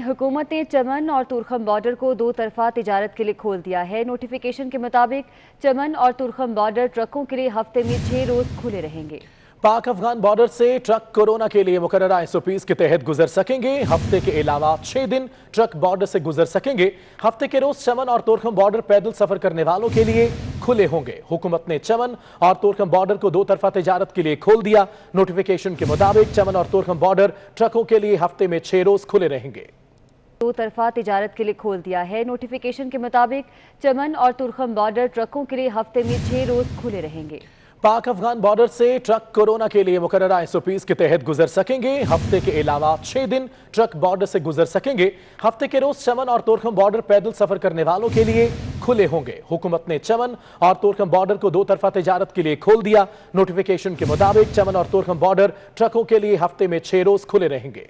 हुकूमत ने चमन और तुरखम बॉर्डर को दो तरफा तजारत के लिए खोल दिया है नोटिफिकेशन के मुताबिक चमन और तुरखम बॉर्डर ट्रकों के लिए हफ्ते में छह रोज खुले रहेंगे पाक अफगान बॉर्डर से ट्रक कोरोना के लिए ओ एसओपीज के तहत गुजर सकेंगे हफ्ते के अलावा छह दिन ट्रक बॉर्डर से गुजर सकेंगे हफ्ते के रोज चमन और तुरखम बॉर्डर पैदल सफर करने वालों के लिए खुले होंगे हुकूमत ने चमन और तोरखम बॉर्डर को दो तरफा तजारत के लिए खोल दिया नोटिफिकेशन के मुताबिक चमन और तोरखम बॉर्डर ट्रकों के लिए हफ्ते में छह रोज खुले रहेंगे दो तरफा तजारत के लिए खोल दिया है नोटिफिकेशन के मुताबिक चमन और तुरखम बॉर्डर ट्रकों के लिए हफ्ते में छह रोज खुले रहेंगे पाक अफगान बॉर्डर से ट्रक कोरोना के लिए मुकर्रा एसओपीज के तहत गुजर सकेंगे हफ्ते के अलावा छह दिन ट्रक बॉर्डर से गुजर सकेंगे हफ्ते के रोज चमन और तोरखम बॉर्डर पैदल सफर करने वालों के लिए खुले होंगे हुकूमत ने चमन और तोरखम बॉर्डर को दो तरफा तजारत के लिए खोल दिया नोटिफिकेशन के मुताबिक चमन और तोरखम बॉर्डर ट्रकों के लिए हफ्ते में छह रोज खुले रहेंगे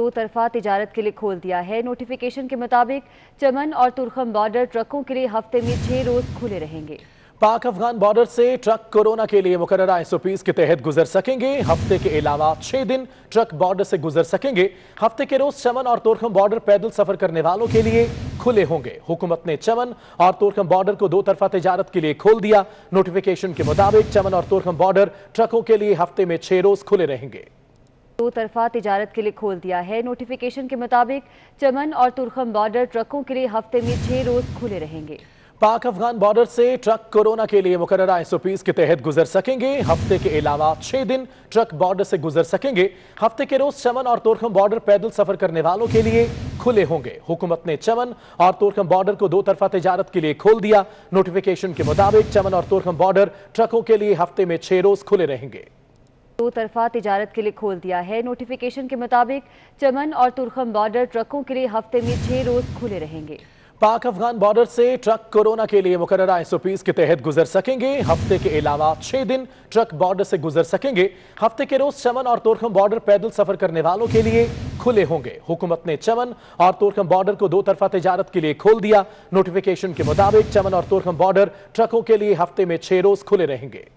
दो तरफा तजारत के लिए खोल दिया है नोटिफिकेशन के मुताबिक चमन और तुरखम बॉर्डर ट्रकों के लिए हफ्ते में छह रोज खुले रहेंगे पाक अफगान बॉर्डर से ट्रक कोरोना के लिए मुकर्रा एसओपीज के तहत गुजर सकेंगे हफ्ते के अलावा छह दिन ट्रक बॉर्डर से गुजर सकेंगे हफ्ते के रोज चमन और तोरखम बॉर्डर पैदल सफर करने वालों के लिए खुले होंगे हुकूमत ने चमन और तोरखम बॉर्डर को दो तरफा तजारत के लिए खोल दिया नोटिफिकेशन के मुताबिक चमन और तोरखम बॉर्डर ट्रकों के लिए हफ्ते में छह रोज खुले रहेंगे दो तरफा तजारत के लिए खोल दिया है नोटिफिकेशन के मुताबिक चमन और तुरखम बॉर्डर ट्रकों के लिए हफ्ते में छह रोज खुले रहेंगे पाक अफगान बॉर्डर से ट्रक कोरोना के लिए मुकर्रा एसओपीज के तहत गुजर सकेंगे हफ्ते के अलावा छह दिन ट्रक बॉर्डर से गुजर सकेंगे हफ्ते के रोज चमन और तोरखम बॉर्डर पैदल सफर करने वालों के लिए खुले होंगे हुकूमत ने चमन और तोरखम बॉर्डर को दो तरफा तजारत के लिए खोल दिया नोटिफिकेशन के मुताबिक चमन और तोरखम बॉर्डर ट्रकों के लिए हफ्ते में छह रोज खुले रहेंगे दो तरफा तजारत के लिए खोल दिया है नोटिफिकेशन के मुताबिक चमन और तुरखम बॉर्डर ट्रकों के लिए हफ्ते में छह रोज खुले रहेंगे पाक अफगान बॉर्डर से ट्रक कोरोना के लिए मुकर्रा एसओपीज के तहत गुजर सकेंगे हफ्ते के अलावा छह दिन ट्रक बॉर्डर से गुजर सकेंगे हफ्ते के रोज चमन और तोरखम बॉर्डर पैदल सफर करने वालों के लिए खुले होंगे हुकूमत ने चमन और तोरखम बॉर्डर को दो तरफा तजारत के लिए खोल दिया नोटिफिकेशन के मुताबिक चमन और तोरखम बॉर्डर ट्रकों के लिए हफ्ते में छह रोज खुले रहेंगे